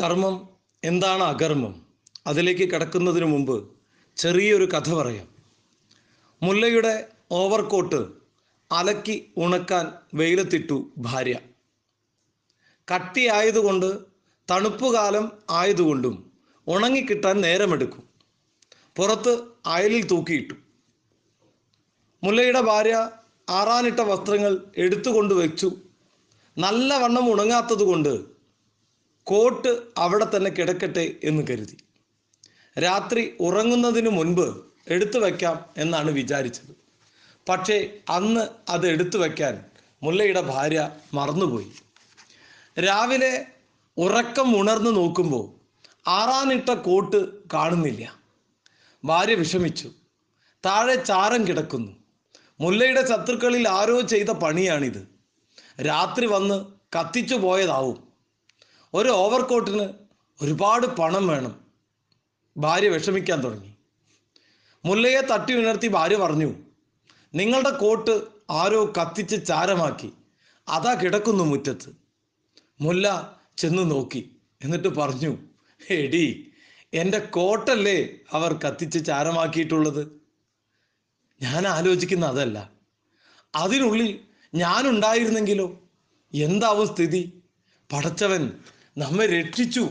കർമ്മം എന്താണ് അകർമ്മം അതിലേക്ക് കിടക്കുന്നതിന് മുമ്പ് ചെറിയൊരു കഥ പറയാം മുല്ലയുടെ ഓവർകോട്ട് അലക്കി ഉണക്കാൻ വെയിലത്തിട്ടു ഭാര്യ കട്ടിയായതുകൊണ്ട് തണുപ്പുകാലം ആയതുകൊണ്ടും ഉണങ്ങിക്കിട്ടാൻ നേരമെടുക്കും പുറത്ത് അയലിൽ തൂക്കിയിട്ടു മുല്ലയുടെ ഭാര്യ ആറാനിട്ട വസ്ത്രങ്ങൾ എടുത്തുകൊണ്ട് വെച്ചു നല്ലവണ്ണം ഉണങ്ങാത്തതുകൊണ്ട് കോട്ട് അവിടെ തന്നെ കിടക്കട്ടെ എന്ന് കരുതി രാത്രി ഉറങ്ങുന്നതിന് മുൻപ് എടുത്തു വയ്ക്കാം എന്നാണ് വിചാരിച്ചത് പക്ഷേ അന്ന് അത് എടുത്തു വയ്ക്കാൻ മുല്ലയുടെ ഭാര്യ മറന്നുപോയി രാവിലെ ഉറക്കം ഉണർന്നു നോക്കുമ്പോൾ ആറാനിട്ട കോട്ട് കാണുന്നില്ല ഭാര്യ വിഷമിച്ചു താഴെ ചാരം കിടക്കുന്നു മുല്ലയുടെ ശത്രുക്കളിൽ ആരോ ചെയ്ത പണിയാണിത് രാത്രി വന്ന് കത്തിച്ചു പോയതാവും ഒരു ഓവർ കോട്ടിന് ഒരുപാട് പണം വേണം ഭാര്യ വിഷമിക്കാൻ തുടങ്ങി മുല്ലയെ തട്ടി ഉണർത്തി ഭാര്യ പറഞ്ഞു നിങ്ങളുടെ കോട്ട് ആരോ കത്തിച്ച് ചാരമാക്കി അതാ കിടക്കുന്നു മുറ്റത്ത് മുല്ല ചെന്ന് നോക്കി എന്നിട്ട് പറഞ്ഞു എടി എൻ്റെ കോട്ടല്ലേ അവർ കത്തിച്ച് ചാരമാക്കിയിട്ടുള്ളത് ഞാൻ ആലോചിക്കുന്ന അതല്ല അതിനുള്ളിൽ ഞാനുണ്ടായിരുന്നെങ്കിലോ എന്താവും സ്ഥിതി പടച്ചവൻ നമ്മെ രക്ഷിച്ചു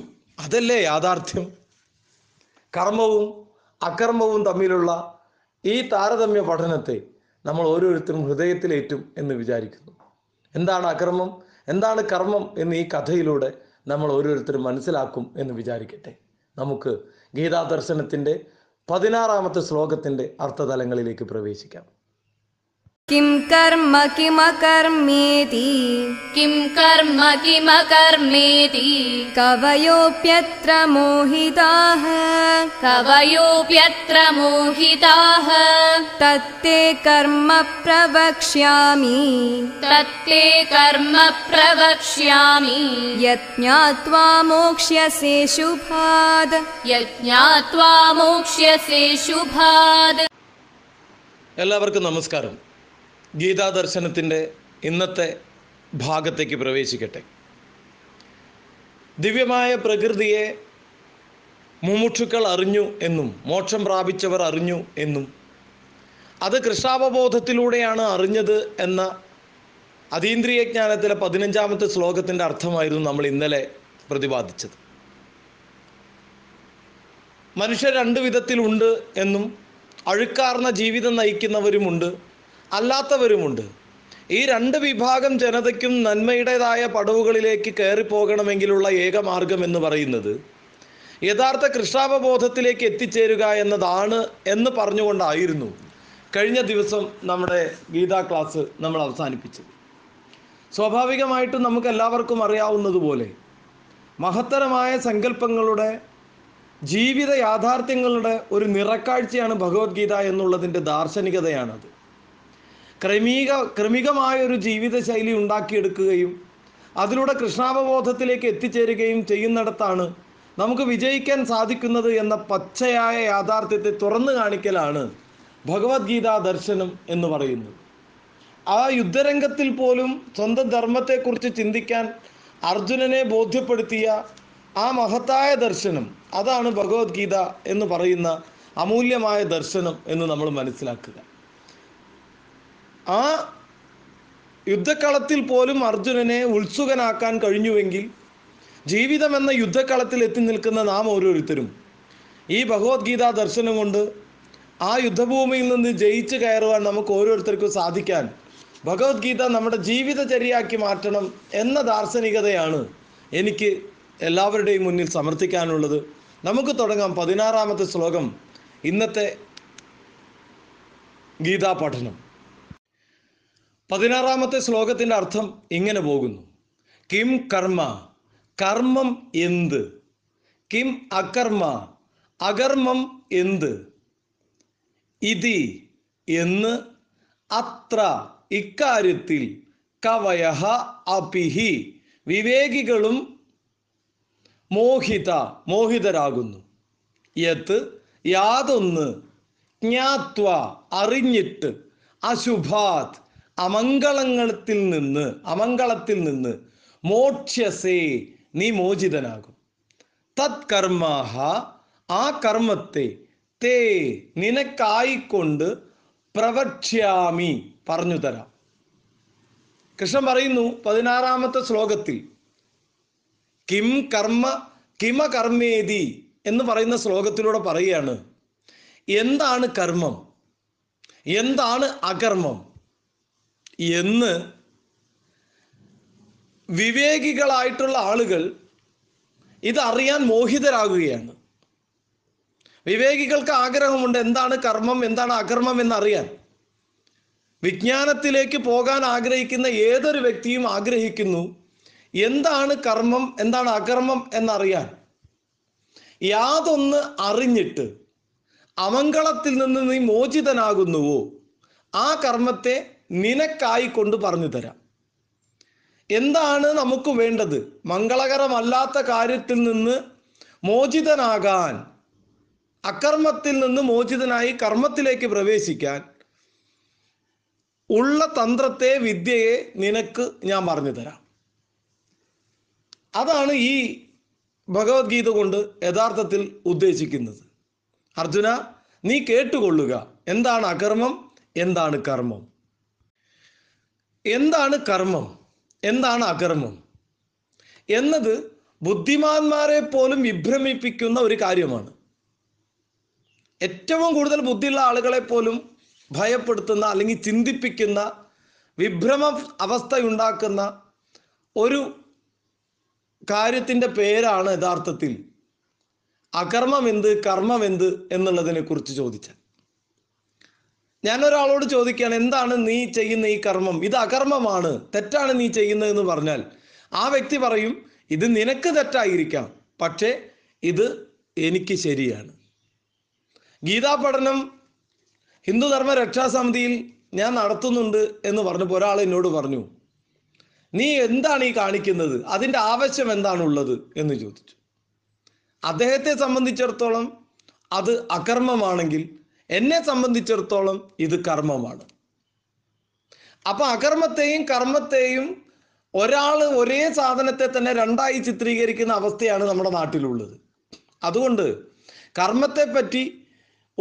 അതല്ലേ യാഥാർത്ഥ്യം കർമ്മവും അകർമ്മവും തമ്മിലുള്ള ഈ താരതമ്യ പഠനത്തെ നമ്മൾ ഓരോരുത്തരും ഹൃദയത്തിലേറ്റും എന്ന് വിചാരിക്കുന്നു എന്താണ് അകർമ്മം എന്താണ് കർമ്മം എന്ന് ഈ കഥയിലൂടെ നമ്മൾ ഓരോരുത്തരും മനസ്സിലാക്കും എന്ന് വിചാരിക്കട്ടെ നമുക്ക് ഗീതാദർശനത്തിൻ്റെ പതിനാറാമത്തെ ശ്ലോകത്തിൻ്റെ അർത്ഥതലങ്ങളിലേക്ക് പ്രവേശിക്കാം किं कर्म किमकर्मेति किं कर्म किमकर्मेति कवयोऽप्यत्र मोहिताः कवयोऽप्यत्र मोहिताः तत्ते कर्म प्रवक्ष्यामि तत्ते कर्म प्रवक्ष्यामि यज्ञात्वा मोक्ष्यसे शुभात् यज्ञात्वा मोक्ष्यसे शुभाद् एकं नमस्कारम् ഗീതാ ദർശനത്തിൻ്റെ ഇന്നത്തെ ഭാഗത്തേക്ക് പ്രവേശിക്കട്ടെ ദിവ്യമായ പ്രകൃതിയെ മുമുക്ഷുക്കൾ അറിഞ്ഞു എന്നും മോക്ഷം പ്രാപിച്ചവർ അറിഞ്ഞു എന്നും അത് കൃഷ്ണാവബോധത്തിലൂടെയാണ് അറിഞ്ഞത് എന്ന അതീന്ദ്രിയ ജ്ഞാനത്തിലെ പതിനഞ്ചാമത്തെ ശ്ലോകത്തിൻ്റെ അർത്ഥമായിരുന്നു നമ്മൾ ഇന്നലെ പ്രതിപാദിച്ചത് മനുഷ്യർ രണ്ട് വിധത്തിലുണ്ട് എന്നും അഴുക്കാർന്ന ജീവിതം നയിക്കുന്നവരുമുണ്ട് അല്ലാത്തവരുമുണ്ട് ഈ രണ്ട് വിഭാഗം ജനതയ്ക്കും നന്മയുടേതായ പടവുകളിലേക്ക് കയറിപ്പോകണമെങ്കിലുള്ള ഏക മാർഗം എന്ന് പറയുന്നത് യഥാർത്ഥ കൃഷ്ണാവബോധത്തിലേക്ക് എത്തിച്ചേരുക എന്നതാണ് എന്ന് പറഞ്ഞുകൊണ്ടായിരുന്നു കഴിഞ്ഞ ദിവസം നമ്മുടെ ഗീതാ ക്ലാസ് നമ്മൾ അവസാനിപ്പിച്ചത് സ്വാഭാവികമായിട്ടും നമുക്ക് എല്ലാവർക്കും അറിയാവുന്നതുപോലെ മഹത്തരമായ സങ്കല്പങ്ങളുടെ ജീവിത യാഥാർത്ഥ്യങ്ങളുടെ ഒരു നിറക്കാഴ്ചയാണ് ഭഗവത്ഗീത എന്നുള്ളതിൻ്റെ ദാർശനികതയാണത് ക്രമീക ക്രമികമായ ഒരു ജീവിതശൈലി ഉണ്ടാക്കിയെടുക്കുകയും അതിലൂടെ കൃഷ്ണാവബോധത്തിലേക്ക് എത്തിച്ചേരുകയും ചെയ്യുന്നിടത്താണ് നമുക്ക് വിജയിക്കാൻ സാധിക്കുന്നത് എന്ന പച്ചയായ യാഥാർത്ഥ്യത്തെ തുറന്നു കാണിക്കലാണ് ഭഗവത്ഗീതാ ദർശനം എന്ന് പറയുന്നത് ആ യുദ്ധരംഗത്തിൽ പോലും സ്വന്തം ധർമ്മത്തെക്കുറിച്ച് ചിന്തിക്കാൻ അർജുനനെ ബോധ്യപ്പെടുത്തിയ ആ മഹത്തായ ദർശനം അതാണ് ഭഗവത്ഗീത എന്ന് പറയുന്ന അമൂല്യമായ ദർശനം എന്ന് നമ്മൾ മനസ്സിലാക്കുക ആ യുദ്ധക്കളത്തിൽ പോലും അർജുനനെ ഉത്സുകനാക്കാൻ കഴിഞ്ഞുവെങ്കിൽ ജീവിതം എന്ന യുദ്ധക്കളത്തിൽ എത്തി നിൽക്കുന്ന നാം ഓരോരുത്തരും ഈ ഭഗവത്ഗീത ദർശനം കൊണ്ട് ആ യുദ്ധഭൂമിയിൽ നിന്ന് ജയിച്ചു കയറുവാൻ നമുക്ക് ഓരോരുത്തർക്കും സാധിക്കാൻ ഭഗവത്ഗീത നമ്മുടെ ജീവിതചര്യയാക്കി മാറ്റണം എന്ന ദാർശനികതയാണ് എനിക്ക് എല്ലാവരുടെയും മുന്നിൽ സമർത്ഥിക്കാനുള്ളത് നമുക്ക് തുടങ്ങാം പതിനാറാമത്തെ ശ്ലോകം ഇന്നത്തെ ഗീതാ പഠനം പതിനാറാമത്തെ ശ്ലോകത്തിൻ്റെ അർത്ഥം ഇങ്ങനെ പോകുന്നു കിം കർമ്മ കർമ്മം എന്ത് കിം അകർമ്മ അകർമ്മം എന്ത് ഇതി എന്ന് അത്ര ഇക്കാര്യത്തിൽ കവയഹ അപിഹി വിവേകികളും മോഹിത മോഹിതരാകുന്നു യത്ത് യാതൊന്ന് ജ്ഞാത്വ അറിഞ്ഞിട്ട് അശുഭാത് അമംഗളങ്ങളിൽ നിന്ന് അമംഗളത്തിൽ നിന്ന് മോക്ഷസേ നീ മോചിതനാകും തത് കർമാഹ ആ കർമ്മത്തെ തേ നിനക്കായിക്കൊണ്ട് പ്രവക്ഷ്യാമി പറഞ്ഞു തരാം കൃഷ്ണൻ പറയുന്നു പതിനാറാമത്തെ ശ്ലോകത്തിൽ കിം കർമ്മ കിമ കർമ്മേതി എന്ന് പറയുന്ന ശ്ലോകത്തിലൂടെ പറയുകയാണ് എന്താണ് കർമ്മം എന്താണ് അകർമ്മം എന്ന് വിവേകികളായിട്ടുള്ള ആളുകൾ ഇതറിയാൻ മോഹിതരാകുകയാണ് വിവേകികൾക്ക് ആഗ്രഹമുണ്ട് എന്താണ് കർമ്മം എന്താണ് അകർമ്മം എന്നറിയാൻ വിജ്ഞാനത്തിലേക്ക് പോകാൻ ആഗ്രഹിക്കുന്ന ഏതൊരു വ്യക്തിയും ആഗ്രഹിക്കുന്നു എന്താണ് കർമ്മം എന്താണ് അകർമ്മം എന്നറിയാൻ യാതൊന്ന് അറിഞ്ഞിട്ട് അമംഗളത്തിൽ നിന്ന് നീ മോചിതനാകുന്നുവോ ആ കർമ്മത്തെ നിനക്കായി കൊണ്ട് പറഞ്ഞു തരാം എന്താണ് നമുക്ക് വേണ്ടത് മംഗളകരമല്ലാത്ത കാര്യത്തിൽ നിന്ന് മോചിതനാകാൻ അകർമ്മത്തിൽ നിന്ന് മോചിതനായി കർമ്മത്തിലേക്ക് പ്രവേശിക്കാൻ ഉള്ള തന്ത്രത്തെ വിദ്യയെ നിനക്ക് ഞാൻ പറഞ്ഞു തരാം അതാണ് ഈ ഭഗവത്ഗീത കൊണ്ട് യഥാർത്ഥത്തിൽ ഉദ്ദേശിക്കുന്നത് അർജുന നീ കേട്ടുകൊള്ളുക എന്താണ് അകർമ്മം എന്താണ് കർമ്മം എന്താണ് കർമ്മം എന്താണ് അകർമ്മം എന്നത് ബുദ്ധിമാന്മാരെ പോലും വിഭ്രമിപ്പിക്കുന്ന ഒരു കാര്യമാണ് ഏറ്റവും കൂടുതൽ ബുദ്ധിയുള്ള ആളുകളെ പോലും ഭയപ്പെടുത്തുന്ന അല്ലെങ്കിൽ ചിന്തിപ്പിക്കുന്ന വിഭ്രമ അവസ്ഥയുണ്ടാക്കുന്ന ഒരു കാര്യത്തിൻ്റെ പേരാണ് യഥാർത്ഥത്തിൽ കർമ്മം എന്ത് എന്നുള്ളതിനെ കുറിച്ച് ചോദിച്ചാൽ ഞാൻ ഒരാളോട് ചോദിക്കുകയാണ് എന്താണ് നീ ചെയ്യുന്ന ഈ കർമ്മം ഇത് അകർമ്മമാണ് തെറ്റാണ് നീ ചെയ്യുന്നതെന്ന് പറഞ്ഞാൽ ആ വ്യക്തി പറയും ഇത് നിനക്ക് തെറ്റായിരിക്കാം പക്ഷേ ഇത് എനിക്ക് ശരിയാണ് ഗീതാ പഠനം ഹിന്ദുധർമ്മ രക്ഷാസമിതിയിൽ ഞാൻ നടത്തുന്നുണ്ട് എന്ന് പറഞ്ഞപ്പോൾ ഒരാൾ എന്നോട് പറഞ്ഞു നീ എന്താണ് ഈ കാണിക്കുന്നത് അതിൻ്റെ ആവശ്യം എന്താണുള്ളത് എന്ന് ചോദിച്ചു അദ്ദേഹത്തെ സംബന്ധിച്ചിടത്തോളം അത് അകർമ്മമാണെങ്കിൽ എന്നെ സംബന്ധിച്ചിടത്തോളം ഇത് കർമ്മമാണ് അപ്പൊ അകർമ്മത്തെയും കർമ്മത്തെയും ഒരാൾ ഒരേ സാധനത്തെ തന്നെ രണ്ടായി ചിത്രീകരിക്കുന്ന അവസ്ഥയാണ് നമ്മുടെ നാട്ടിലുള്ളത് അതുകൊണ്ട് കർമ്മത്തെ പറ്റി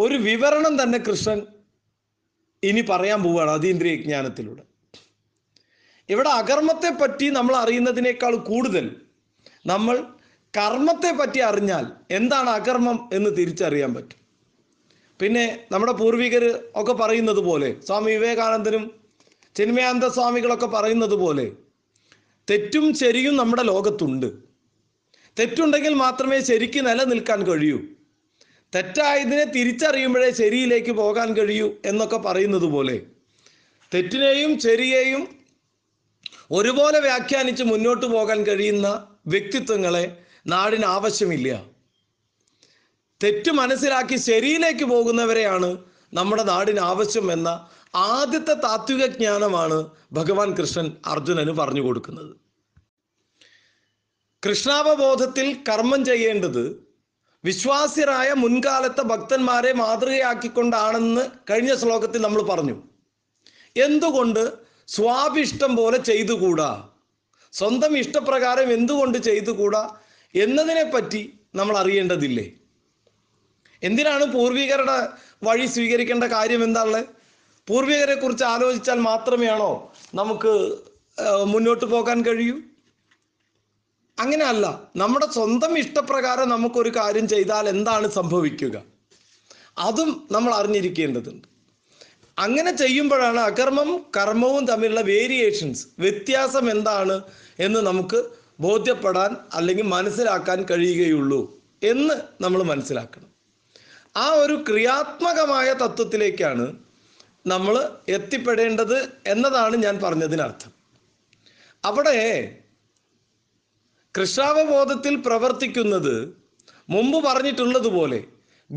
ഒരു വിവരണം തന്നെ കൃഷ്ണൻ ഇനി പറയാൻ പോവുകയാണ് അതീന്ദ്രിയ ജ്ഞാനത്തിലൂടെ ഇവിടെ അകർമ്മത്തെ പറ്റി നമ്മൾ അറിയുന്നതിനേക്കാൾ കൂടുതൽ നമ്മൾ കർമ്മത്തെ പറ്റി അറിഞ്ഞാൽ എന്താണ് അകർമ്മം എന്ന് തിരിച്ചറിയാൻ പറ്റും പിന്നെ നമ്മുടെ പൂർവികർ ഒക്കെ പറയുന്നത് പോലെ സ്വാമി വിവേകാനന്ദനും ചിന്മയാനന്ദ സ്വാമികളൊക്കെ പറയുന്നത് പോലെ തെറ്റും ശരിയും നമ്മുടെ ലോകത്തുണ്ട് തെറ്റുണ്ടെങ്കിൽ മാത്രമേ ശരിക്ക് നിലനിൽക്കാൻ കഴിയൂ തെറ്റായതിനെ തിരിച്ചറിയുമ്പോഴേ ശരിയിലേക്ക് പോകാൻ കഴിയൂ എന്നൊക്കെ പറയുന്നത് പോലെ തെറ്റിനെയും ശരിയെയും ഒരുപോലെ വ്യാഖ്യാനിച്ച് മുന്നോട്ട് പോകാൻ കഴിയുന്ന വ്യക്തിത്വങ്ങളെ നാടിന് ആവശ്യമില്ല തെറ്റ് മനസ്സിലാക്കി ശരിയിലേക്ക് പോകുന്നവരെയാണ് നമ്മുടെ നാടിന് ആവശ്യം എന്ന ആദ്യത്തെ താത്വിക ജ്ഞാനമാണ് ഭഗവാൻ കൃഷ്ണൻ അർജുനന് പറഞ്ഞു കൊടുക്കുന്നത് കൃഷ്ണാവബോധത്തിൽ കർമ്മം ചെയ്യേണ്ടത് വിശ്വാസ്യരായ മുൻകാലത്തെ ഭക്തന്മാരെ മാതൃകയാക്കിക്കൊണ്ടാണെന്ന് കഴിഞ്ഞ ശ്ലോകത്തിൽ നമ്മൾ പറഞ്ഞു എന്തുകൊണ്ട് സ്വാഭിഷ്ടം പോലെ ചെയ്തുകൂടാ സ്വന്തം ഇഷ്ടപ്രകാരം എന്തുകൊണ്ട് ചെയ്തുകൂടാ എന്നതിനെപ്പറ്റി നമ്മൾ അറിയേണ്ടതില്ലേ എന്തിനാണ് പൂർവികരുടെ വഴി സ്വീകരിക്കേണ്ട കാര്യം എന്താണുള്ളത് പൂർവികരെ കുറിച്ച് ആലോചിച്ചാൽ മാത്രമേയാണോ നമുക്ക് മുന്നോട്ട് പോകാൻ കഴിയൂ അങ്ങനെ അല്ല നമ്മുടെ സ്വന്തം ഇഷ്ടപ്രകാരം നമുക്കൊരു കാര്യം ചെയ്താൽ എന്താണ് സംഭവിക്കുക അതും നമ്മൾ അറിഞ്ഞിരിക്കേണ്ടതുണ്ട് അങ്ങനെ ചെയ്യുമ്പോഴാണ് അകർമ്മം കർമ്മവും തമ്മിലുള്ള വേരിയേഷൻസ് വ്യത്യാസം എന്താണ് എന്ന് നമുക്ക് ബോധ്യപ്പെടാൻ അല്ലെങ്കിൽ മനസ്സിലാക്കാൻ കഴിയുകയുള്ളൂ എന്ന് നമ്മൾ മനസ്സിലാക്കണം ആ ഒരു ക്രിയാത്മകമായ തത്വത്തിലേക്കാണ് നമ്മൾ എത്തിപ്പെടേണ്ടത് എന്നതാണ് ഞാൻ പറഞ്ഞതിനർത്ഥം അവിടെ കൃഷ്ണാവബോധത്തിൽ പ്രവർത്തിക്കുന്നത് മുമ്പ് പറഞ്ഞിട്ടുള്ളതുപോലെ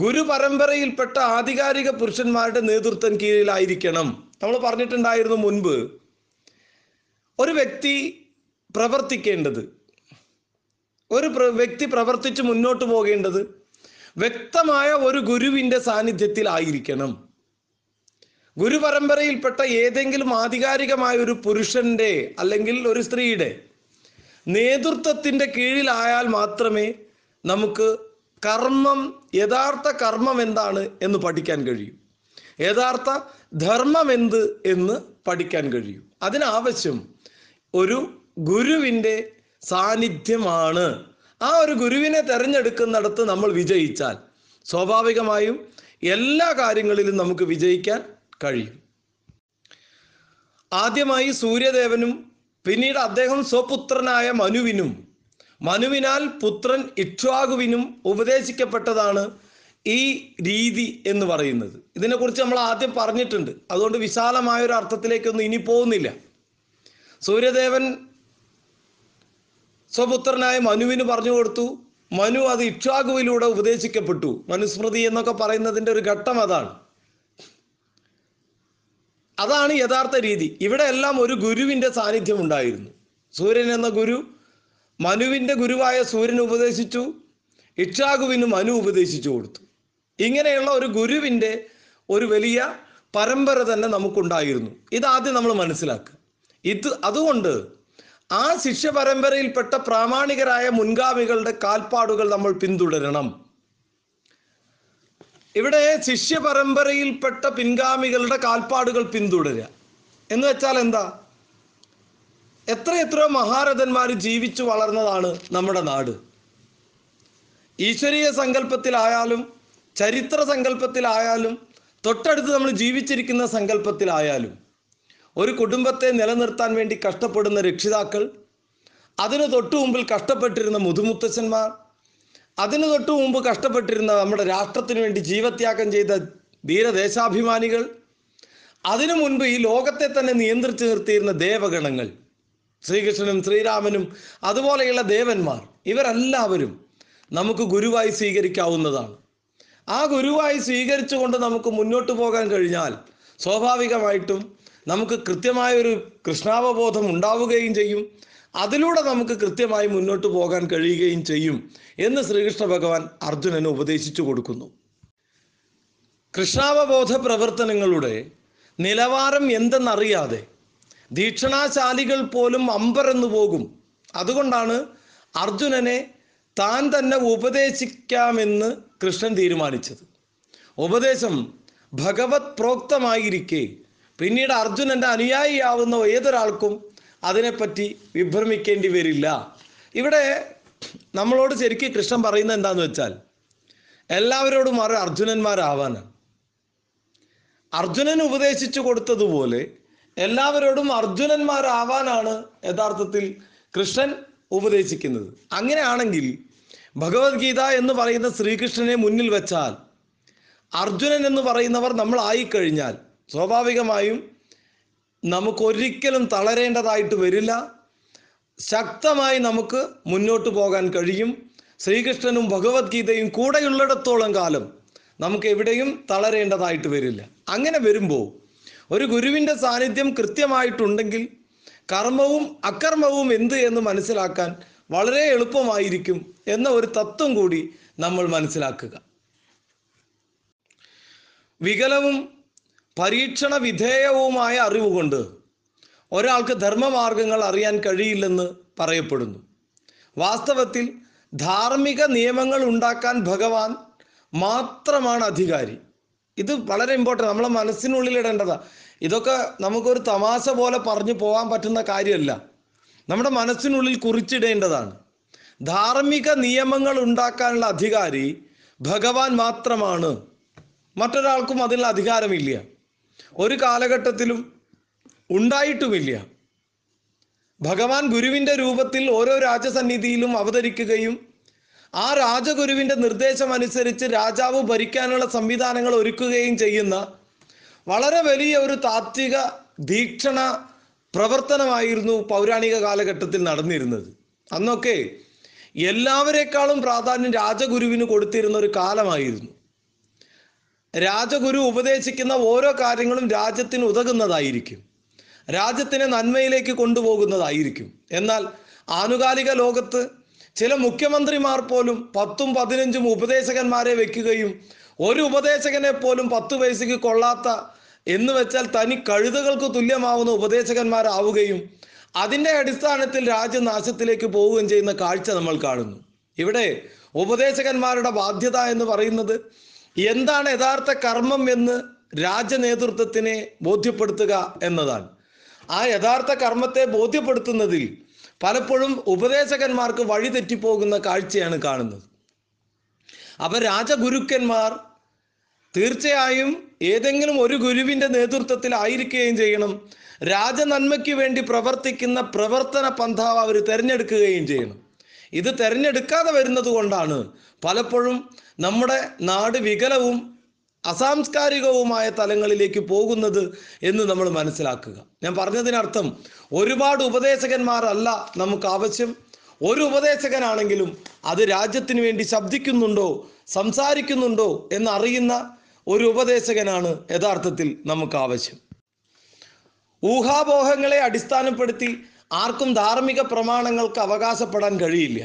ഗുരു പരമ്പരയിൽപ്പെട്ട ആധികാരിക പുരുഷന്മാരുടെ നേതൃത്വം കീഴിലായിരിക്കണം നമ്മൾ പറഞ്ഞിട്ടുണ്ടായിരുന്നു മുൻപ് ഒരു വ്യക്തി പ്രവർത്തിക്കേണ്ടത് ഒരു വ്യക്തി പ്രവർത്തിച്ച് മുന്നോട്ട് പോകേണ്ടത് വ്യക്തമായ ഒരു ഗുരുവിൻ്റെ ആയിരിക്കണം ഗുരുപരമ്പരയിൽപ്പെട്ട ഏതെങ്കിലും ആധികാരികമായ ഒരു പുരുഷന്റെ അല്ലെങ്കിൽ ഒരു സ്ത്രീയുടെ നേതൃത്വത്തിൻ്റെ കീഴിലായാൽ മാത്രമേ നമുക്ക് കർമ്മം യഥാർത്ഥ കർമ്മം എന്താണ് എന്ന് പഠിക്കാൻ കഴിയും യഥാർത്ഥ ധർമ്മം എന്ത് എന്ന് പഠിക്കാൻ കഴിയും അതിനാവശ്യം ഒരു ഗുരുവിൻ്റെ സാന്നിധ്യമാണ് ആ ഒരു ഗുരുവിനെ തെരഞ്ഞെടുക്കുന്നിടത്ത് നമ്മൾ വിജയിച്ചാൽ സ്വാഭാവികമായും എല്ലാ കാര്യങ്ങളിലും നമുക്ക് വിജയിക്കാൻ കഴിയും ആദ്യമായി സൂര്യദേവനും പിന്നീട് അദ്ദേഹം സ്വപുത്രനായ മനുവിനും മനുവിനാൽ പുത്രൻ ഇക്ഷ്വാകുവിനും ഉപദേശിക്കപ്പെട്ടതാണ് ഈ രീതി എന്ന് പറയുന്നത് ഇതിനെക്കുറിച്ച് നമ്മൾ ആദ്യം പറഞ്ഞിട്ടുണ്ട് അതുകൊണ്ട് വിശാലമായ ഒരു അർത്ഥത്തിലേക്കൊന്നും ഇനി പോകുന്നില്ല സൂര്യദേവൻ സ്വപുത്രനായ മനുവിന് പറഞ്ഞു കൊടുത്തു മനു അത് ഇക്ഷാഗുവിലൂടെ ഉപദേശിക്കപ്പെട്ടു മനുസ്മൃതി എന്നൊക്കെ പറയുന്നതിൻ്റെ ഒരു ഘട്ടം അതാണ് അതാണ് യഥാർത്ഥ രീതി ഇവിടെ എല്ലാം ഒരു ഗുരുവിൻ്റെ സാന്നിധ്യം ഉണ്ടായിരുന്നു സൂര്യൻ എന്ന ഗുരു മനുവിൻ്റെ ഗുരുവായ സൂര്യൻ ഉപദേശിച്ചു ഇക്ഷാഗുവിന് മനു ഉപദേശിച്ചു കൊടുത്തു ഇങ്ങനെയുള്ള ഒരു ഗുരുവിൻ്റെ ഒരു വലിയ പരമ്പര തന്നെ നമുക്കുണ്ടായിരുന്നു ഇതാദ്യം നമ്മൾ മനസ്സിലാക്കുക ഇത് അതുകൊണ്ട് ആ ശിഷ്യ പരമ്പരയിൽപ്പെട്ട പ്രാമാണികരായ മുൻഗാമികളുടെ കാൽപ്പാടുകൾ നമ്മൾ പിന്തുടരണം ഇവിടെ ശിഷ്യ പരമ്പരയിൽപ്പെട്ട പിൻഗാമികളുടെ കാൽപ്പാടുകൾ പിന്തുടരുക എന്ന് വെച്ചാൽ എന്താ എത്ര എത്ര മഹാരഥന്മാർ ജീവിച്ചു വളർന്നതാണ് നമ്മുടെ നാട് ഈശ്വരീയ സങ്കല്പത്തിലായാലും ചരിത്ര സങ്കല്പത്തിലായാലും തൊട്ടടുത്ത് നമ്മൾ ജീവിച്ചിരിക്കുന്ന സങ്കല്പത്തിലായാലും ഒരു കുടുംബത്തെ നിലനിർത്താൻ വേണ്ടി കഷ്ടപ്പെടുന്ന രക്ഷിതാക്കൾ അതിനു തൊട്ടു മുമ്പിൽ കഷ്ടപ്പെട്ടിരുന്ന മുതുമുത്തച്ഛന്മാർ അതിനു തൊട്ടു മുമ്പ് കഷ്ടപ്പെട്ടിരുന്ന നമ്മുടെ രാഷ്ട്രത്തിന് വേണ്ടി ജീവത്യാഗം ചെയ്ത ധീരദേശാഭിമാനികൾ അതിനു മുൻപ് ഈ ലോകത്തെ തന്നെ നിയന്ത്രിച്ചു നിർത്തിയിരുന്ന ദേവഗണങ്ങൾ ശ്രീകൃഷ്ണനും ശ്രീരാമനും അതുപോലെയുള്ള ദേവന്മാർ ഇവരെല്ലാവരും നമുക്ക് ഗുരുവായി സ്വീകരിക്കാവുന്നതാണ് ആ ഗുരുവായി സ്വീകരിച്ചുകൊണ്ട് നമുക്ക് മുന്നോട്ട് പോകാൻ കഴിഞ്ഞാൽ സ്വാഭാവികമായിട്ടും നമുക്ക് കൃത്യമായൊരു കൃഷ്ണാവബോധം ഉണ്ടാവുകയും ചെയ്യും അതിലൂടെ നമുക്ക് കൃത്യമായി മുന്നോട്ട് പോകാൻ കഴിയുകയും ചെയ്യും എന്ന് ശ്രീകൃഷ്ണ ഭഗവാൻ അർജുനന് ഉപദേശിച്ചു കൊടുക്കുന്നു കൃഷ്ണാവബോധ പ്രവർത്തനങ്ങളുടെ നിലവാരം എന്തെന്നറിയാതെ ദീക്ഷണാശാലികൾ പോലും അമ്പരന്നു പോകും അതുകൊണ്ടാണ് അർജുനനെ താൻ തന്നെ ഉപദേശിക്കാമെന്ന് കൃഷ്ണൻ തീരുമാനിച്ചത് ഉപദേശം ഭഗവത് പ്രോക്തമായിരിക്കേ പിന്നീട് അർജുനൻ്റെ അനുയായിയാവുന്ന ഏതൊരാൾക്കും അതിനെപ്പറ്റി വിഭ്രമിക്കേണ്ടി വരില്ല ഇവിടെ നമ്മളോട് ശരിക്കും കൃഷ്ണൻ പറയുന്നത് എന്താണെന്ന് വെച്ചാൽ എല്ലാവരോടും മാറി അർജുനന്മാരാവാനാണ് അർജുനൻ ഉപദേശിച്ചു കൊടുത്തതുപോലെ എല്ലാവരോടും അർജുനന്മാരാവാനാണ് യഥാർത്ഥത്തിൽ കൃഷ്ണൻ ഉപദേശിക്കുന്നത് അങ്ങനെയാണെങ്കിൽ ഭഗവത്ഗീത എന്ന് പറയുന്ന ശ്രീകൃഷ്ണനെ മുന്നിൽ വെച്ചാൽ അർജുനൻ എന്ന് പറയുന്നവർ നമ്മൾ ആയിക്കഴിഞ്ഞാൽ സ്വാഭാവികമായും നമുക്കൊരിക്കലും തളരേണ്ടതായിട്ട് വരില്ല ശക്തമായി നമുക്ക് മുന്നോട്ട് പോകാൻ കഴിയും ശ്രീകൃഷ്ണനും ഭഗവത്ഗീതയും കൂടെയുള്ളിടത്തോളം കാലം നമുക്ക് എവിടെയും തളരേണ്ടതായിട്ട് വരില്ല അങ്ങനെ വരുമ്പോൾ ഒരു ഗുരുവിൻ്റെ സാന്നിധ്യം കൃത്യമായിട്ടുണ്ടെങ്കിൽ കർമ്മവും അകർമ്മവും എന്ത് എന്ന് മനസ്സിലാക്കാൻ വളരെ എളുപ്പമായിരിക്കും എന്ന ഒരു തത്വം കൂടി നമ്മൾ മനസ്സിലാക്കുക വികലവും പരീക്ഷണ വിധേയവുമായ അറിവുകൊണ്ട് ഒരാൾക്ക് ധർമ്മമാർഗങ്ങൾ അറിയാൻ കഴിയില്ലെന്ന് പറയപ്പെടുന്നു വാസ്തവത്തിൽ ധാർമ്മിക നിയമങ്ങൾ ഉണ്ടാക്കാൻ ഭഗവാൻ മാത്രമാണ് അധികാരി ഇത് വളരെ ഇമ്പോർട്ടൻ്റ് നമ്മളെ മനസ്സിനുള്ളിൽ ഇടേണ്ടതാ ഇതൊക്കെ നമുക്കൊരു തമാശ പോലെ പറഞ്ഞു പോകാൻ പറ്റുന്ന കാര്യമല്ല നമ്മുടെ മനസ്സിനുള്ളിൽ കുറിച്ചിടേണ്ടതാണ് ധാർമ്മിക നിയമങ്ങൾ ഉണ്ടാക്കാനുള്ള അധികാരി ഭഗവാൻ മാത്രമാണ് മറ്റൊരാൾക്കും അതിനുള്ള അധികാരമില്ല ഒരു കാലഘട്ടത്തിലും ഉണ്ടായിട്ടുമില്ല ഭഗവാൻ ഗുരുവിൻ്റെ രൂപത്തിൽ ഓരോ രാജസന്നിധിയിലും അവതരിക്കുകയും ആ രാജഗുരുവിൻ്റെ നിർദ്ദേശം അനുസരിച്ച് രാജാവ് ഭരിക്കാനുള്ള സംവിധാനങ്ങൾ ഒരുക്കുകയും ചെയ്യുന്ന വളരെ വലിയ ഒരു താത്വിക ദീക്ഷണ പ്രവർത്തനമായിരുന്നു പൗരാണിക കാലഘട്ടത്തിൽ നടന്നിരുന്നത് അന്നൊക്കെ എല്ലാവരെക്കാളും പ്രാധാന്യം രാജഗുരുവിന് കൊടുത്തിരുന്ന ഒരു കാലമായിരുന്നു രാജഗുരു ഉപദേശിക്കുന്ന ഓരോ കാര്യങ്ങളും രാജ്യത്തിന് ഉതകുന്നതായിരിക്കും രാജ്യത്തിനെ നന്മയിലേക്ക് കൊണ്ടുപോകുന്നതായിരിക്കും എന്നാൽ ആനുകാലിക ലോകത്ത് ചില മുഖ്യമന്ത്രിമാർ പോലും പത്തും പതിനഞ്ചും ഉപദേശകന്മാരെ വെക്കുകയും ഒരു ഉപദേശകനെ പോലും പത്ത് പൈസയ്ക്ക് കൊള്ളാത്ത എന്ന് വെച്ചാൽ തനി കഴുതകൾക്ക് തുല്യമാവുന്ന ഉപദേശകന്മാരാവുകയും അതിൻ്റെ അടിസ്ഥാനത്തിൽ രാജ്യനാശത്തിലേക്ക് പോവുകയും ചെയ്യുന്ന കാഴ്ച നമ്മൾ കാണുന്നു ഇവിടെ ഉപദേശകന്മാരുടെ ബാധ്യത എന്ന് പറയുന്നത് എന്താണ് യഥാർത്ഥ കർമ്മം എന്ന് രാജനേതൃത്വത്തിനെ ബോധ്യപ്പെടുത്തുക എന്നതാണ് ആ യഥാർത്ഥ കർമ്മത്തെ ബോധ്യപ്പെടുത്തുന്നതിൽ പലപ്പോഴും ഉപദേശകന്മാർക്ക് വഴി തെറ്റിപ്പോകുന്ന കാഴ്ചയാണ് കാണുന്നത് അപ്പൊ രാജഗുരുക്കന്മാർ തീർച്ചയായും ഏതെങ്കിലും ഒരു ഗുരുവിന്റെ ആയിരിക്കുകയും ചെയ്യണം രാജനന്മയ്ക്ക് വേണ്ടി പ്രവർത്തിക്കുന്ന പ്രവർത്തന പന്ഥാവ് അവർ തിരഞ്ഞെടുക്കുകയും ചെയ്യണം ഇത് തിരഞ്ഞെടുക്കാതെ വരുന്നത് കൊണ്ടാണ് പലപ്പോഴും നമ്മുടെ നാട് വികലവും അസാംസ്കാരികവുമായ തലങ്ങളിലേക്ക് പോകുന്നത് എന്ന് നമ്മൾ മനസ്സിലാക്കുക ഞാൻ പറഞ്ഞതിനർത്ഥം ഒരുപാട് ഉപദേശകന്മാരല്ല നമുക്ക് ആവശ്യം ഒരു ഉപദേശകനാണെങ്കിലും അത് രാജ്യത്തിന് വേണ്ടി ശബ്ദിക്കുന്നുണ്ടോ സംസാരിക്കുന്നുണ്ടോ എന്നറിയുന്ന ഒരു ഉപദേശകനാണ് യഥാർത്ഥത്തിൽ നമുക്ക് ആവശ്യം ഊഹാപോഹങ്ങളെ അടിസ്ഥാനപ്പെടുത്തി ആർക്കും ധാർമ്മിക പ്രമാണങ്ങൾക്ക് അവകാശപ്പെടാൻ കഴിയില്ല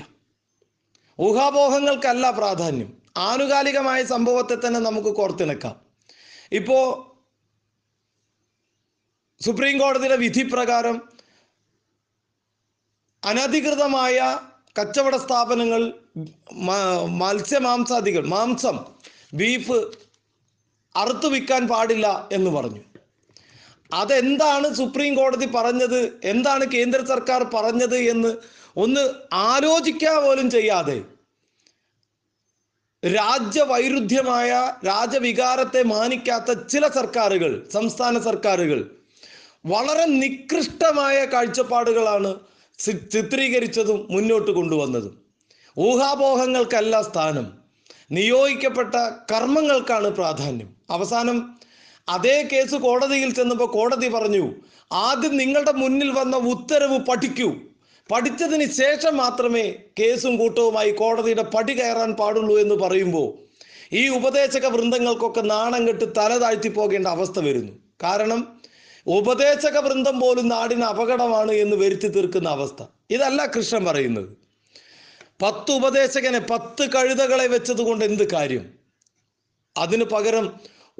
ഊഹാപോഹങ്ങൾക്കല്ല പ്രാധാന്യം ആനുകാലികമായ സംഭവത്തെ തന്നെ നമുക്ക് കോർത്തിണക്കാം ഇപ്പോൾ സുപ്രീം കോടതിയുടെ വിധി പ്രകാരം അനധികൃതമായ കച്ചവട സ്ഥാപനങ്ങൾ മത്സ്യമാംസാദികൾ മാംസം ബീഫ് അറുത്തു വിൽക്കാൻ പാടില്ല എന്ന് പറഞ്ഞു അതെന്താണ് സുപ്രീം കോടതി പറഞ്ഞത് എന്താണ് കേന്ദ്ര സർക്കാർ പറഞ്ഞത് എന്ന് ഒന്ന് ആലോചിക്കാ പോലും ചെയ്യാതെ രാജ്യവൈരുദ്ധ്യമായ രാജവികാരത്തെ മാനിക്കാത്ത ചില സർക്കാരുകൾ സംസ്ഥാന സർക്കാരുകൾ വളരെ നികൃഷ്ടമായ കാഴ്ചപ്പാടുകളാണ് ചിത്രീകരിച്ചതും മുന്നോട്ട് കൊണ്ടുവന്നതും ഊഹാപോഹങ്ങൾക്കല്ല സ്ഥാനം നിയോഗിക്കപ്പെട്ട കർമ്മങ്ങൾക്കാണ് പ്രാധാന്യം അവസാനം അതേ കേസ് കോടതിയിൽ ചെന്നപ്പോൾ കോടതി പറഞ്ഞു ആദ്യം നിങ്ങളുടെ മുന്നിൽ വന്ന ഉത്തരവ് പഠിക്കൂ പഠിച്ചതിന് ശേഷം മാത്രമേ കേസും കൂട്ടവുമായി കോടതിയുടെ പടി കയറാൻ പാടുള്ളൂ എന്ന് പറയുമ്പോൾ ഈ ഉപദേശക വൃന്ദങ്ങൾക്കൊക്കെ നാണം കെട്ട് തല താഴ്ത്തി പോകേണ്ട അവസ്ഥ വരുന്നു കാരണം ഉപദേശക വൃന്ദം പോലും നാടിന് അപകടമാണ് എന്ന് വരുത്തി തീർക്കുന്ന അവസ്ഥ ഇതല്ല കൃഷ്ണൻ പറയുന്നത് പത്ത് ഉപദേശകനെ പത്ത് കഴുതകളെ വെച്ചതുകൊണ്ട് എന്ത് കാര്യം അതിനു പകരം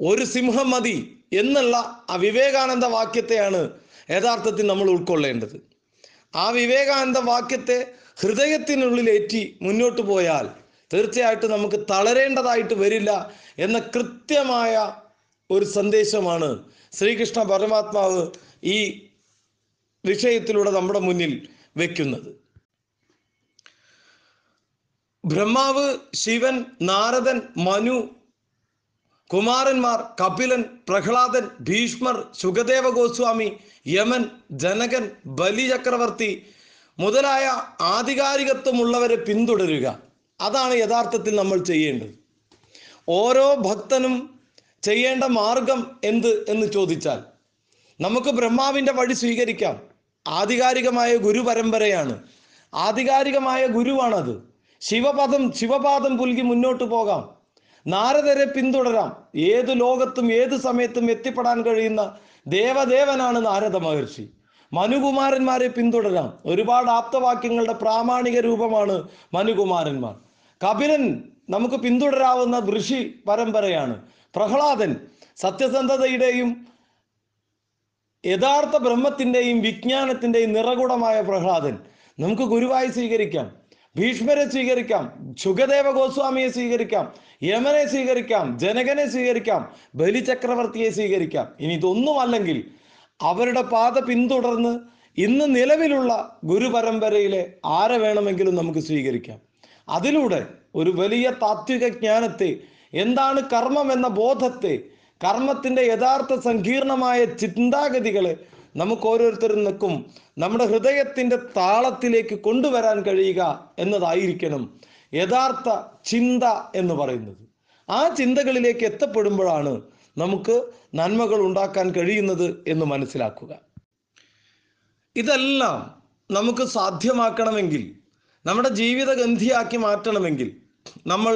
ഒരു സിംഹം മതി എന്നുള്ള ആ വിവേകാനന്ദ വാക്യത്തെയാണ് യഥാർത്ഥത്തിൽ നമ്മൾ ഉൾക്കൊള്ളേണ്ടത് ആ വിവേകാനന്ദ വാക്യത്തെ ഹൃദയത്തിനുള്ളിലേറ്റി മുന്നോട്ട് പോയാൽ തീർച്ചയായിട്ടും നമുക്ക് തളരേണ്ടതായിട്ട് വരില്ല എന്ന കൃത്യമായ ഒരു സന്ദേശമാണ് ശ്രീകൃഷ്ണ പരമാത്മാവ് ഈ വിഷയത്തിലൂടെ നമ്മുടെ മുന്നിൽ വയ്ക്കുന്നത് ബ്രഹ്മാവ് ശിവൻ നാരദൻ മനു കുമാരന്മാർ കപിലൻ പ്രഹ്ലാദൻ ഭീഷ്മർ സുഖദേവ ഗോസ്വാമി യമൻ ജനകൻ ബലി ചക്രവർത്തി മുതലായ ആധികാരികത്വമുള്ളവരെ പിന്തുടരുക അതാണ് യഥാർത്ഥത്തിൽ നമ്മൾ ചെയ്യേണ്ടത് ഓരോ ഭക്തനും ചെയ്യേണ്ട മാർഗം എന്ത് എന്ന് ചോദിച്ചാൽ നമുക്ക് ബ്രഹ്മാവിൻ്റെ വഴി സ്വീകരിക്കാം ആധികാരികമായ ഗുരു പരമ്പരയാണ് ആധികാരികമായ ഗുരുവാണത് ശിവപദം ശിവപാദം പുൽകി മുന്നോട്ട് പോകാം നാരദരെ പിന്തുടരാം ഏത് ലോകത്തും ഏത് സമയത്തും എത്തിപ്പെടാൻ കഴിയുന്ന ദേവദേവനാണ് നാരദ മഹർഷി മനുകുമാരന്മാരെ പിന്തുടരാം ഒരുപാട് ആപ്തവാക്യങ്ങളുടെ പ്രാമാണിക രൂപമാണ് മനുകുമാരന്മാർ കപിലൻ നമുക്ക് പിന്തുടരാവുന്ന ഋഷി പരമ്പരയാണ് പ്രഹ്ലാദൻ സത്യസന്ധതയുടെയും യഥാർത്ഥ ബ്രഹ്മത്തിൻ്റെയും വിജ്ഞാനത്തിൻ്റെയും നിറകുടമായ പ്രഹ്ലാദൻ നമുക്ക് ഗുരുവായി സ്വീകരിക്കാം ഭീഷ്മരെ സ്വീകരിക്കാം ശുഖദേവ ഗോസ്വാമിയെ സ്വീകരിക്കാം യമനെ സ്വീകരിക്കാം ജനകനെ സ്വീകരിക്കാം ബലിചക്രവർത്തിയെ സ്വീകരിക്കാം ഇനി ഇതൊന്നും അല്ലെങ്കിൽ അവരുടെ പാത പിന്തുടർന്ന് ഇന്ന് നിലവിലുള്ള ഗുരു പരമ്പരയിലെ ആരെ വേണമെങ്കിലും നമുക്ക് സ്വീകരിക്കാം അതിലൂടെ ഒരു വലിയ താത്വിക ജ്ഞാനത്തെ എന്താണ് കർമ്മം എന്ന ബോധത്തെ കർമ്മത്തിൻ്റെ യഥാർത്ഥ സങ്കീർണമായ ചിന്താഗതികളെ നമുക്ക് ഓരോരുത്തരും നിൽക്കും നമ്മുടെ ഹൃദയത്തിൻ്റെ താളത്തിലേക്ക് കൊണ്ടുവരാൻ കഴിയുക എന്നതായിരിക്കണം യഥാർത്ഥ ചിന്ത എന്ന് പറയുന്നത് ആ ചിന്തകളിലേക്ക് എത്തപ്പെടുമ്പോഴാണ് നമുക്ക് നന്മകൾ ഉണ്ടാക്കാൻ കഴിയുന്നത് എന്ന് മനസ്സിലാക്കുക ഇതെല്ലാം നമുക്ക് സാധ്യമാക്കണമെങ്കിൽ നമ്മുടെ ജീവിത ഗന്ധിയാക്കി മാറ്റണമെങ്കിൽ നമ്മൾ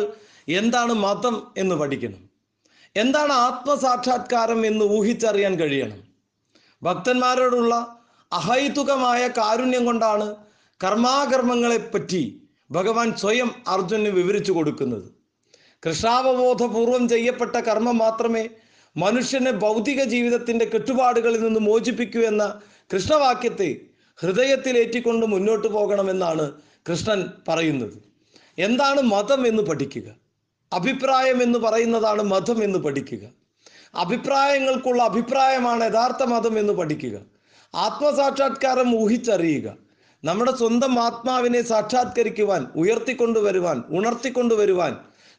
എന്താണ് മതം എന്ന് പഠിക്കണം എന്താണ് ആത്മസാക്ഷാത്കാരം എന്ന് ഊഹിച്ചറിയാൻ കഴിയണം ഭക്തന്മാരോടുള്ള അഹൈതുകമായ കാരുണ്യം കൊണ്ടാണ് കർമാകർമ്മങ്ങളെപ്പറ്റി ഭഗവാൻ സ്വയം അർജുനന് വിവരിച്ചു കൊടുക്കുന്നത് കൃഷ്ണാവബോധപൂർവം ചെയ്യപ്പെട്ട കർമ്മം മാത്രമേ മനുഷ്യനെ ഭൗതിക ജീവിതത്തിൻ്റെ കെട്ടുപാടുകളിൽ നിന്ന് മോചിപ്പിക്കൂ എന്ന കൃഷ്ണവാക്യത്തെ ഹൃദയത്തിലേറ്റിക്കൊണ്ട് മുന്നോട്ട് പോകണമെന്നാണ് കൃഷ്ണൻ പറയുന്നത് എന്താണ് മതം എന്ന് പഠിക്കുക അഭിപ്രായം എന്ന് പറയുന്നതാണ് മതം എന്ന് പഠിക്കുക അഭിപ്രായങ്ങൾക്കുള്ള അഭിപ്രായമാണ് യഥാർത്ഥ മതം എന്ന് പഠിക്കുക ആത്മസാക്ഷാത്കാരം ഊഹിച്ചറിയുക നമ്മുടെ സ്വന്തം ആത്മാവിനെ സാക്ഷാത്കരിക്കുവാൻ ഉയർത്തിക്കൊണ്ടുവരുവാൻ ഉണർത്തിക്കൊണ്ടുവരുവാൻ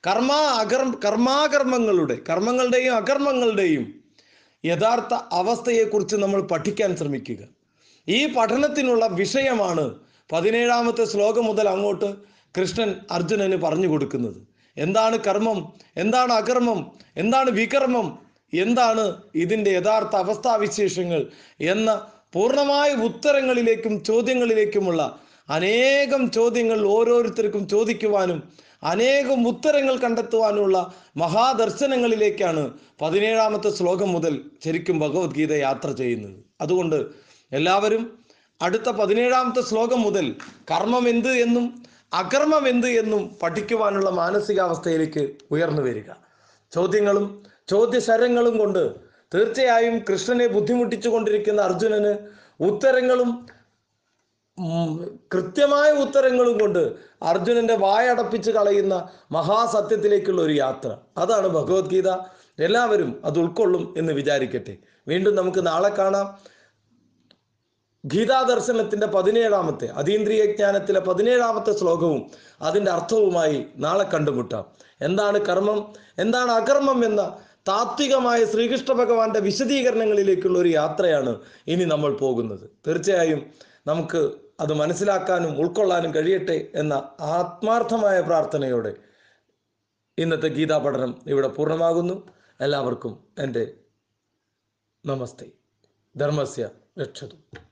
കർമ്മ അകർമ്മ കർമാകർമ്മങ്ങളുടെ കർമ്മങ്ങളുടെയും അകർമ്മങ്ങളുടെയും യഥാർത്ഥ അവസ്ഥയെക്കുറിച്ച് നമ്മൾ പഠിക്കാൻ ശ്രമിക്കുക ഈ പഠനത്തിനുള്ള വിഷയമാണ് പതിനേഴാമത്തെ ശ്ലോകം മുതൽ അങ്ങോട്ട് കൃഷ്ണൻ അർജുനന് പറഞ്ഞു കൊടുക്കുന്നത് എന്താണ് കർമ്മം എന്താണ് അകർമ്മം എന്താണ് വികർമ്മം എന്താണ് ഇതിൻ്റെ യഥാർത്ഥ അവസ്ഥാവിശേഷങ്ങൾ എന്ന പൂർണ്ണമായ ഉത്തരങ്ങളിലേക്കും ചോദ്യങ്ങളിലേക്കുമുള്ള അനേകം ചോദ്യങ്ങൾ ഓരോരുത്തർക്കും ചോദിക്കുവാനും അനേകം ഉത്തരങ്ങൾ കണ്ടെത്തുവാനുള്ള മഹാദർശനങ്ങളിലേക്കാണ് പതിനേഴാമത്തെ ശ്ലോകം മുതൽ ശരിക്കും ഭഗവത്ഗീത യാത്ര ചെയ്യുന്നത് അതുകൊണ്ട് എല്ലാവരും അടുത്ത പതിനേഴാമത്തെ ശ്ലോകം മുതൽ കർമ്മം എന്ത് എന്നും അകർമ്മം എന്ത് എന്നും പഠിക്കുവാനുള്ള മാനസികാവസ്ഥയിലേക്ക് ഉയർന്നു വരിക ചോദ്യങ്ങളും ചോദ്യശരങ്ങളും കൊണ്ട് തീർച്ചയായും കൃഷ്ണനെ ബുദ്ധിമുട്ടിച്ചു കൊണ്ടിരിക്കുന്ന അർജുനന് ഉത്തരങ്ങളും കൃത്യമായ ഉത്തരങ്ങളും കൊണ്ട് അർജുനന്റെ വായടപ്പിച്ച് കളയുന്ന മഹാസത്യത്തിലേക്കുള്ള ഒരു യാത്ര അതാണ് ഭഗവത്ഗീത എല്ലാവരും അത് ഉൾക്കൊള്ളും എന്ന് വിചാരിക്കട്ടെ വീണ്ടും നമുക്ക് നാളെ കാണാം ദർശനത്തിന്റെ പതിനേഴാമത്തെ അതീന്ദ്രിയ ജ്ഞാനത്തിലെ പതിനേഴാമത്തെ ശ്ലോകവും അതിൻ്റെ അർത്ഥവുമായി നാളെ കണ്ടുമുട്ടാം എന്താണ് കർമ്മം എന്താണ് അകർമ്മം എന്ന താത്വികമായ ശ്രീകൃഷ്ണ ഭഗവാന്റെ വിശദീകരണങ്ങളിലേക്കുള്ള ഒരു യാത്രയാണ് ഇനി നമ്മൾ പോകുന്നത് തീർച്ചയായും നമുക്ക് അത് മനസ്സിലാക്കാനും ഉൾക്കൊള്ളാനും കഴിയട്ടെ എന്ന ആത്മാർത്ഥമായ പ്രാർത്ഥനയോടെ ഇന്നത്തെ ഗീതാ പഠനം ഇവിടെ പൂർണ്ണമാകുന്നു എല്ലാവർക്കും എൻ്റെ നമസ്തേ ധർമ്മസ്യ രക്ഷതു